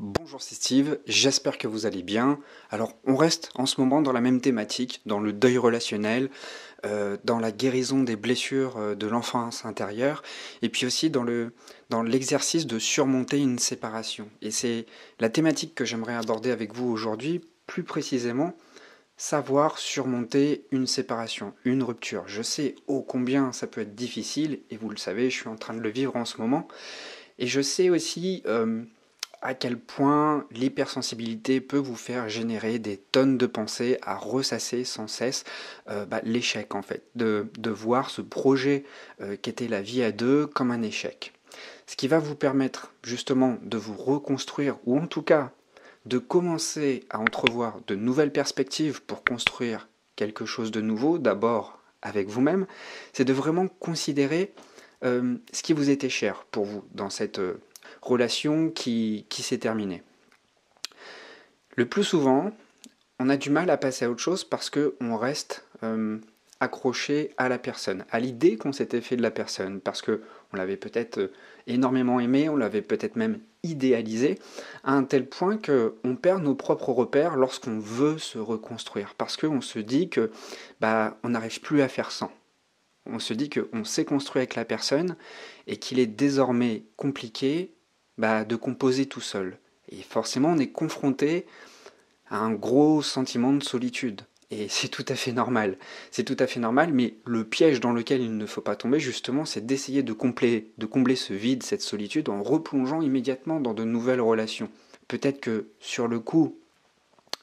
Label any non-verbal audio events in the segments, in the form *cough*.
Bonjour, c'est Steve, j'espère que vous allez bien. Alors, on reste en ce moment dans la même thématique, dans le deuil relationnel, euh, dans la guérison des blessures euh, de l'enfance intérieure, et puis aussi dans le dans l'exercice de surmonter une séparation. Et c'est la thématique que j'aimerais aborder avec vous aujourd'hui, plus précisément, savoir surmonter une séparation, une rupture. Je sais ô combien ça peut être difficile, et vous le savez, je suis en train de le vivre en ce moment. Et je sais aussi... Euh, à quel point l'hypersensibilité peut vous faire générer des tonnes de pensées à ressasser sans cesse euh, bah, l'échec en fait, de, voir ce projet qui euh, qu'était la vie à deux comme un échec. Ce qui va vous permettre justement de vous reconstruire ou en tout cas de commencer à entrevoir de nouvelles perspectives pour construire quelque chose de nouveau, d'abord avec vous-même, c'est de vraiment considérer euh, ce qui vous était cher pour vous dans cette relation qui, s'est terminée. Le plus souvent, on a du mal à passer à autre chose parce qu'on reste euh, accroché à la personne, à l'idée qu'on s'était fait de la personne, parce que on l'avait peut-être euh, énormément aimé, on l'avait peut-être même idéalisé, à un tel point qu'on perd nos propres repères lorsqu'on veut se reconstruire, parce qu'on se dit que bah on n'arrive plus à faire sans. On se dit qu'on s'est construit avec la personne et qu'il est désormais compliqué bah, de composer tout seul. Et forcément, on est confronté à un gros sentiment de solitude. Et *laughs* c'est tout à fait normal. C'est tout à fait normal, mais le piège dans lequel il ne faut pas tomber, justement, c'est d'essayer de combler, de combler ce vide, cette solitude, en replongeant immédiatement dans de nouvelles relations. Peut-être que sur le coup,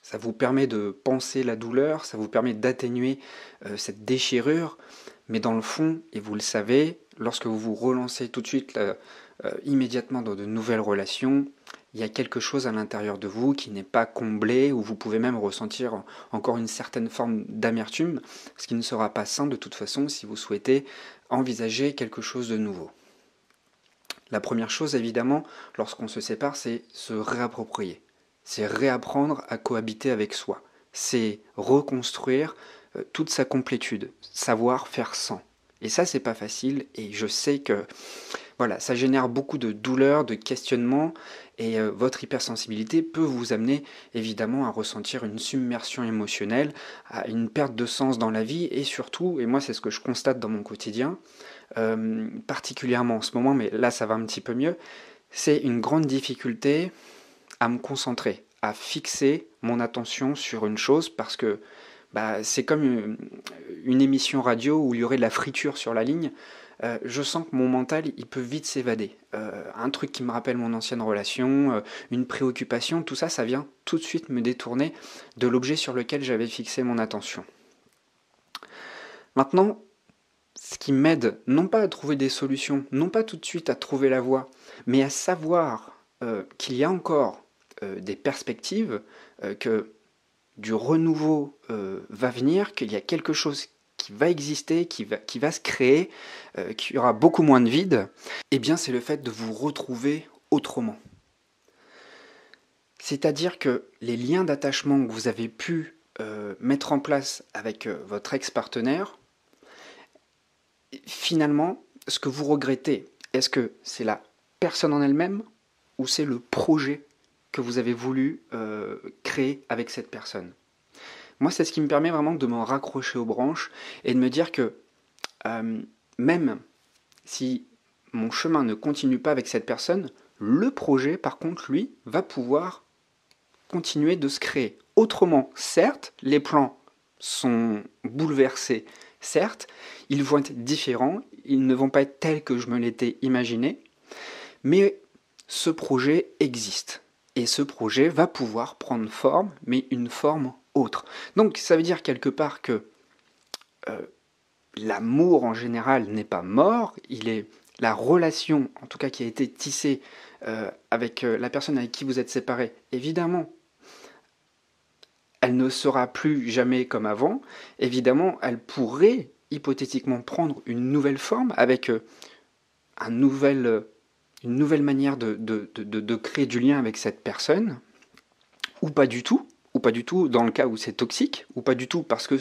ça vous permet de penser la douleur, ça vous permet d'atténuer euh, cette déchirure, mais dans le fond, et vous le savez, lorsque vous vous relancez tout de suite euh, immédiatement dans de nouvelles relations, il y a quelque chose à l'intérieur de vous qui n'est pas comblé, ou vous pouvez même ressentir encore une certaine forme d'amertume, ce qui ne sera pas sain de toute façon si vous souhaitez envisager quelque chose de nouveau. La première chose, évidemment, lorsqu'on se sépare, c'est se réapproprier. C'est réapprendre à cohabiter avec soi. C'est reconstruire euh, toute sa complétude, savoir faire sans. Et ça, c'est pas facile, et je sais que voilà, ça génère beaucoup de douleurs, de questionnements et euh, votre hypersensibilité peut vous amener évidemment à ressentir une submersion émotionnelle, à une perte de sens dans la vie, et surtout, et moi c'est ce que je constate dans mon quotidien, euh, particulièrement en ce moment, mais là ça va un petit peu mieux, c'est une grande difficulté à me concentrer, à fixer mon attention sur une chose parce que bah, c'est comme euh, une, émission radio où il y aurait de la friture sur la ligne. Euh, je sens que mon mental, il peut vite s'évader. Euh, un truc qui me rappelle mon ancienne relation, euh, une préoccupation, tout ça, ça vient tout de suite me détourner de l'objet sur lequel j'avais fixé mon attention. Maintenant, ce qui m'aide, non pas à trouver des solutions, non pas tout de suite à trouver la voie, mais à savoir qu'il y a encore des perspectives, que du renouveau va venir, qu'il y a quelque chose qui va exister, qui va, se créer, euh, qui aura beaucoup moins de vide, et eh bien c'est le fait de vous retrouver autrement. C'est-à-dire que les liens d'attachement que vous avez pu euh, mettre en place avec euh, votre ex-partenaire, finalement, ce que vous regrettez, est-ce que c'est la personne en elle-même ou c'est le projet que vous avez voulu créer avec cette personne moi, c'est ce qui me permet vraiment de m'en raccrocher aux branches et de me dire que euh, même si mon chemin ne continue pas avec cette personne, le projet, par contre, lui, va pouvoir continuer de se créer. Autrement, certes, les plans sont bouleversés, certes, ils vont être différents, ils ne vont pas être tels que je me l'étais imaginé, mais ce projet existe. Et ce projet va pouvoir prendre forme, mais une forme donc ça veut dire quelque part que euh, l'amour en général n'est pas mort, il est la relation, en tout cas qui a été tissée euh, avec euh, la personne avec qui vous êtes séparé, évidemment, elle ne sera plus jamais comme avant. Évidemment, elle pourrait hypothétiquement prendre une nouvelle forme avec une nouvelle manière de créer du lien avec cette personne, ou pas du tout ou pas du tout, dans le cas où c'est toxique, ou pas du tout, parce que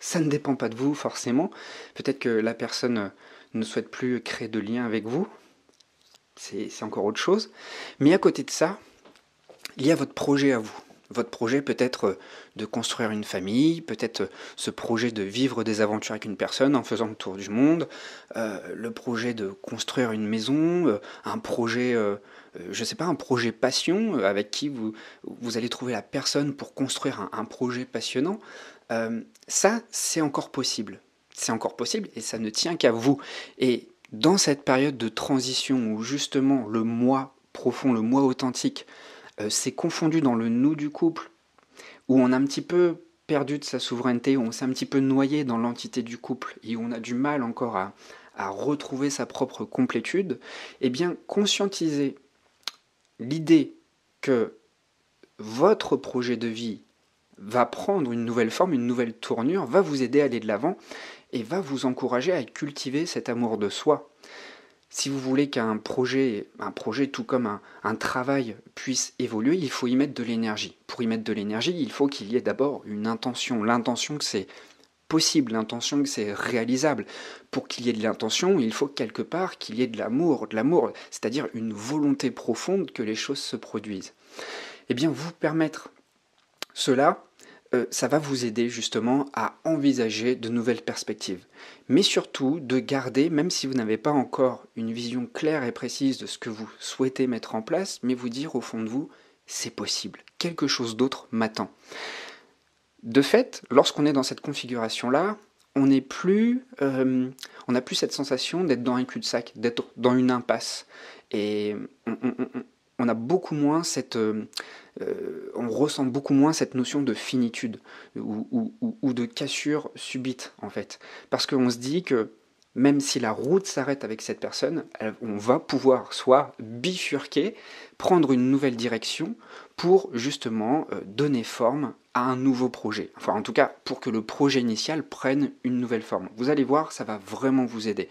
ça ne dépend pas de vous forcément. Peut-être que la personne euh, ne souhaite plus créer de lien avec vous, c'est encore autre chose. Mais à côté de ça, il y a votre projet à vous. Votre projet peut être euh, de construire une famille, peut-être euh, ce projet de vivre des aventures avec une personne en faisant le tour du monde, euh, le projet de construire une maison, un projet, je ne sais pas, un projet passion avec qui vous, vous allez trouver la personne pour construire un, projet passionnant. ça, c'est encore possible. C'est encore possible et ça ne tient qu'à vous. Et dans cette période de transition où justement le moi profond, le moi authentique, euh, s'est confondu dans le nous du couple, où on a un petit peu perdu de sa souveraineté, où on s'est un petit peu noyé dans l'entité du couple et où on a du mal encore à, à retrouver sa propre complétude, eh bien conscientiser l'idée que votre projet de vie va prendre une nouvelle forme, une nouvelle tournure, va vous aider à aller de l'avant et va vous encourager à cultiver cet amour de soi si vous voulez qu'un projet, un projet tout comme un, travail puisse évoluer, il faut y mettre de l'énergie. Pour y mettre de l'énergie, il faut qu'il y ait d'abord une intention, l'intention que c'est possible, l'intention que c'est réalisable. Pour qu'il y ait de l'intention, il faut quelque part qu'il y ait de l'amour, de l'amour, c'est-à-dire une volonté profonde que les choses se produisent. Eh bien, vous permettre cela, euh, ça va vous aider justement à envisager de nouvelles perspectives. Mais surtout de garder, même si vous n'avez pas encore une vision claire et précise de ce que vous souhaitez mettre en place, mais vous dire au fond de vous, c'est possible, quelque chose d'autre m'attend. De fait, lorsqu'on est dans cette configuration-là, on n'est plus, euh, on n'a plus cette sensation d'être dans un cul-de-sac, d'être dans une impasse, et on a beaucoup moins cette, euh, euh, on ressent beaucoup moins cette notion de finitude ou, ou de cassure subite en fait. Parce qu'on se dit que même si la route s'arrête avec cette personne, on va pouvoir soit bifurquer, prendre une nouvelle direction pour justement euh, donner forme à un nouveau projet. Enfin, en tout cas, pour que le projet initial prenne une nouvelle forme. Vous allez voir, ça va vraiment vous aider.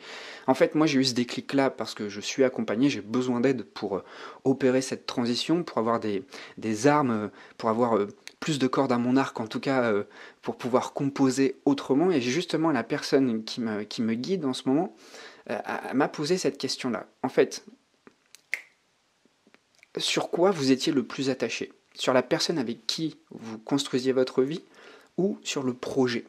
En fait, moi, j'ai eu ce déclic-là parce que je suis accompagné, j'ai besoin d'aide pour euh, opérer cette transition, pour avoir des, des armes, euh, pour avoir plus de cordes à mon arc, en tout cas, pour pouvoir composer autrement. Et justement, la personne qui me, qui me guide en ce moment m'a posé cette question-là. En fait, sur quoi vous étiez le plus attaché Sur la personne avec qui vous construisiez votre vie ou sur le projet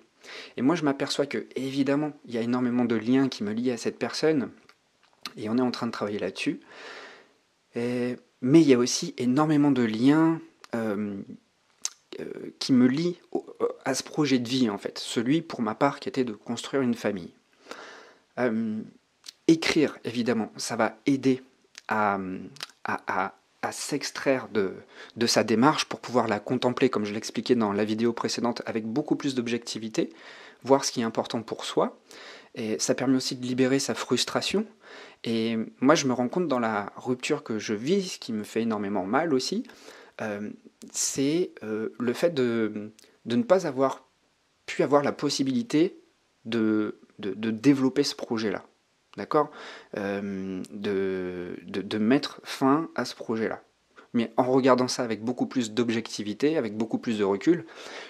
Et moi, je m'aperçois que, évidemment, il y a énormément de liens qui me lient à cette personne et on est en train de travailler là-dessus. Mais il y a aussi énormément de liens. Euh, euh, qui me lient euh, à ce projet de vie en fait, celui pour ma part qui était de construire une famille. écrire évidemment, ça va aider à, à, à s'extraire de, sa démarche pour pouvoir la contempler, comme je l'expliquais dans la vidéo précédente, avec beaucoup plus d'objectivité, voir ce qui est important pour soi. Et ça permet aussi de libérer sa frustration. Et moi, je me rends compte dans la rupture que je vis, ce qui me fait énormément mal aussi, euh, c'est euh, le fait de, ne pas avoir pu avoir la possibilité de, de développer ce projet-là d'accord euh, de, mettre fin à ce projet-là. Mais en regardant ça avec beaucoup plus d'objectivité, avec beaucoup plus de recul,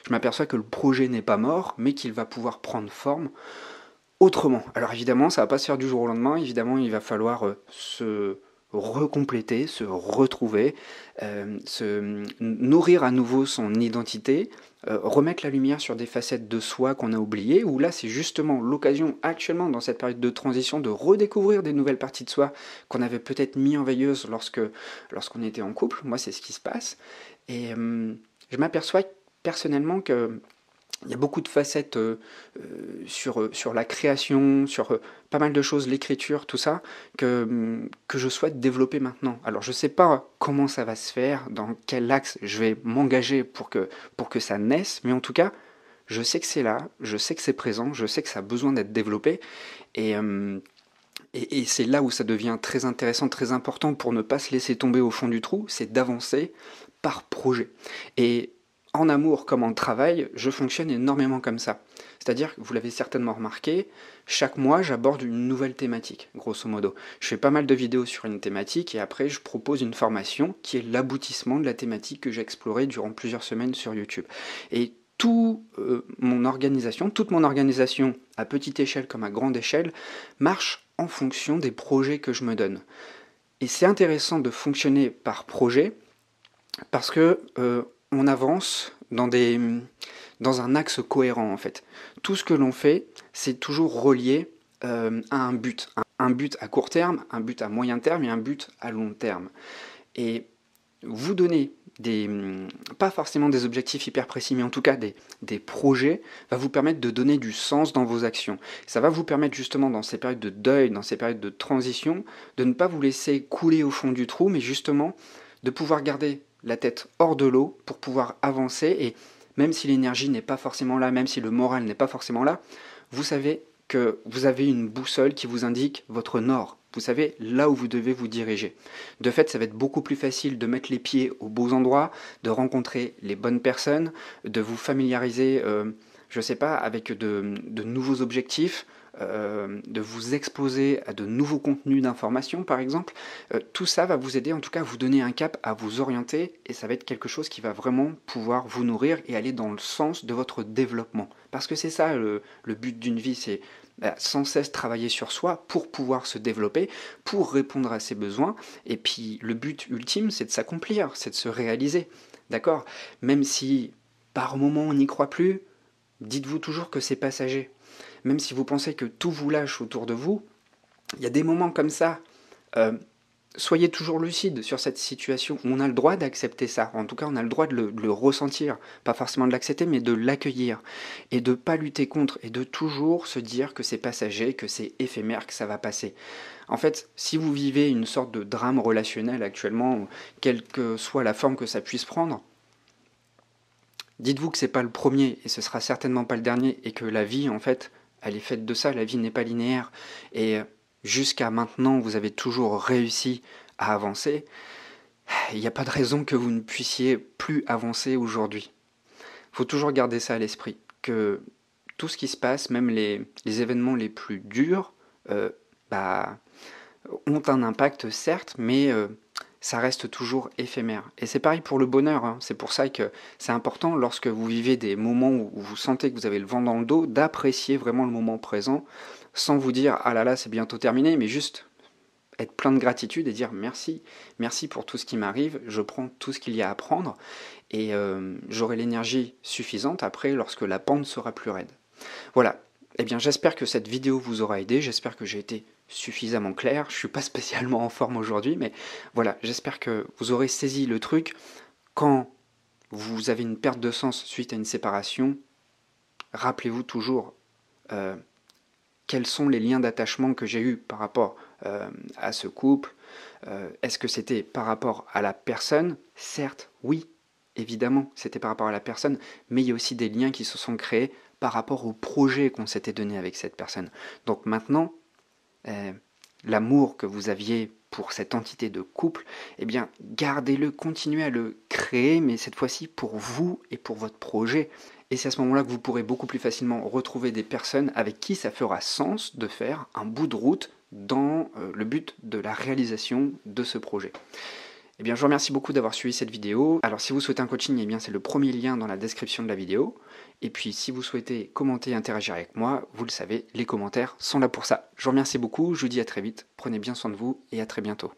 je m'aperçois que le projet n'est pas mort, mais qu'il va pouvoir prendre forme autrement. Alors évidemment, ça va pas se faire du jour au lendemain, évidemment, il va falloir euh, se recompléter, se retrouver, euh, se nourrir à nouveau son identité, euh, remettre la lumière sur des facettes de soi qu'on a oubliées, où là c'est justement l'occasion actuellement dans cette période de transition de redécouvrir des nouvelles parties de soi qu'on avait peut-être mis en veilleuse lorsque lorsqu'on était en couple, moi c'est ce qui se passe, et euh, je m'aperçois personnellement que il y a beaucoup de facettes euh, euh, sur, euh, sur la création, sur pas mal de choses, l'écriture, tout ça, que, mm, que je souhaite développer maintenant. Alors je ne sais pas comment ça va se faire, dans quel axe je vais m'engager pour que, pour que ça naisse, mais en tout cas, je sais que c'est là, je sais que c'est présent, je sais que ça a besoin d'être développé, et, et, et c'est là où ça devient très intéressant, très important pour ne pas se laisser tomber au fond du trou, c'est d'avancer par projet. Et en amour comme en travail, je fonctionne énormément comme ça. C'est-à-dire, que vous l'avez certainement remarqué, chaque mois j'aborde une nouvelle thématique, grosso modo. Je fais pas mal de vidéos sur une thématique et après je propose une formation qui est l'aboutissement de la thématique que j'ai explorée durant plusieurs semaines sur YouTube. Et tout, euh, mon organisation, toute mon organisation, à petite échelle comme à grande échelle, marche en fonction des projets que je me donne. Et c'est intéressant de fonctionner par projet parce que euh, on avance dans, des, dans un axe cohérent en fait. Tout ce que l'on fait, c'est toujours relié euh, à un but. Un, but à court terme, un but à moyen terme et un but à long terme. Et vous donner des, pas forcément des objectifs hyper précis, mais en tout cas des, des projets, va vous permettre de donner du sens dans vos actions. Ça va vous permettre justement dans ces périodes de deuil, dans ces périodes de transition, de ne pas vous laisser couler au fond du trou, mais justement de pouvoir garder la tête hors de l'eau pour pouvoir avancer et même si l'énergie n'est pas forcément là, même si le moral n'est pas forcément là, vous savez que vous avez une boussole qui vous indique votre nord. Vous savez là où vous devez vous diriger. De fait, ça va être beaucoup plus facile de mettre les pieds aux beaux endroits, de rencontrer les bonnes personnes, de vous familiariser, euh, je ne sais pas, avec de nouveaux objectifs, euh, de vous exposer à de nouveaux contenus d'information, par exemple, euh, tout ça va vous aider en tout cas à vous donner un cap, à vous orienter, et ça va être quelque chose qui va vraiment pouvoir vous nourrir et aller dans le sens de votre développement. Parce que c'est ça le, le but d'une vie, c'est bah, sans cesse travailler sur soi pour pouvoir se développer, pour répondre à ses besoins. Et puis le but ultime, c'est de s'accomplir, c'est de se réaliser. D'accord Même si par moment on n'y croit plus, dites-vous toujours que c'est passager même si vous pensez que tout vous lâche autour de vous, il y a des moments comme ça. Euh, soyez toujours lucide sur cette situation. On a le droit d'accepter ça. En tout cas, on a le droit de le, ressentir. Pas forcément de l'accepter, mais de l'accueillir. Et de ne pas lutter contre. Et de toujours se dire que c'est passager, que c'est éphémère, que ça va passer. En fait, si vous vivez une sorte de drame relationnel actuellement, quelle que soit la forme que ça puisse prendre, dites-vous que ce n'est pas le premier et ce sera certainement pas le dernier et que la vie, en fait, elle est de ça, la vie n'est pas linéaire. Et jusqu'à maintenant, vous avez toujours réussi à avancer. Il n'y a pas de raison que vous ne puissiez plus avancer aujourd'hui. Il faut toujours garder ça à l'esprit, que tout ce qui se passe, même les, événements les plus durs, euh, bah, ont un impact, certes, mais euh, ça reste toujours éphémère. Et c'est pareil pour le bonheur. Hein. C'est pour ça que c'est important lorsque vous vivez des moments où vous sentez que vous avez le vent dans le dos, d'apprécier vraiment le moment présent sans vous dire ah là là c'est bientôt terminé, mais juste être plein de gratitude et dire merci, merci pour tout ce qui m'arrive, je prends tout ce qu'il y a à prendre et euh, j'aurai l'énergie suffisante après lorsque la pente sera plus raide. Voilà, eh bien j'espère que cette vidéo vous aura aidé, j'espère que j'ai été suffisamment clair. Je ne suis pas spécialement en forme aujourd'hui, mais voilà, j'espère que vous aurez saisi le truc. Quand vous avez une perte de sens suite à une séparation, rappelez-vous toujours euh, quels sont les liens d'attachement que j'ai eus par rapport euh, à ce couple. Euh, est-ce que c'était par rapport à la personne Certes, oui, évidemment, c'était par rapport à la personne, mais il y a aussi des liens qui se sont créés par rapport au projet qu'on s'était donné avec cette personne. Donc maintenant, euh, l'amour que vous aviez pour cette entité de couple, eh bien, gardez-le, continuez à le créer, mais cette fois-ci pour vous et pour votre projet. Et c'est à ce moment-là que vous pourrez beaucoup plus facilement retrouver des personnes avec qui ça fera sens de faire un bout de route dans euh, le but de la réalisation de ce projet. Eh bien, je vous remercie beaucoup d'avoir suivi cette vidéo. Alors, si vous souhaitez un coaching, eh bien, c'est le premier lien dans la description de la vidéo. Et puis, si vous souhaitez commenter et interagir avec moi, vous le savez, les commentaires sont là pour ça. Je vous remercie beaucoup, je vous dis à très vite, prenez bien soin de vous et à très bientôt.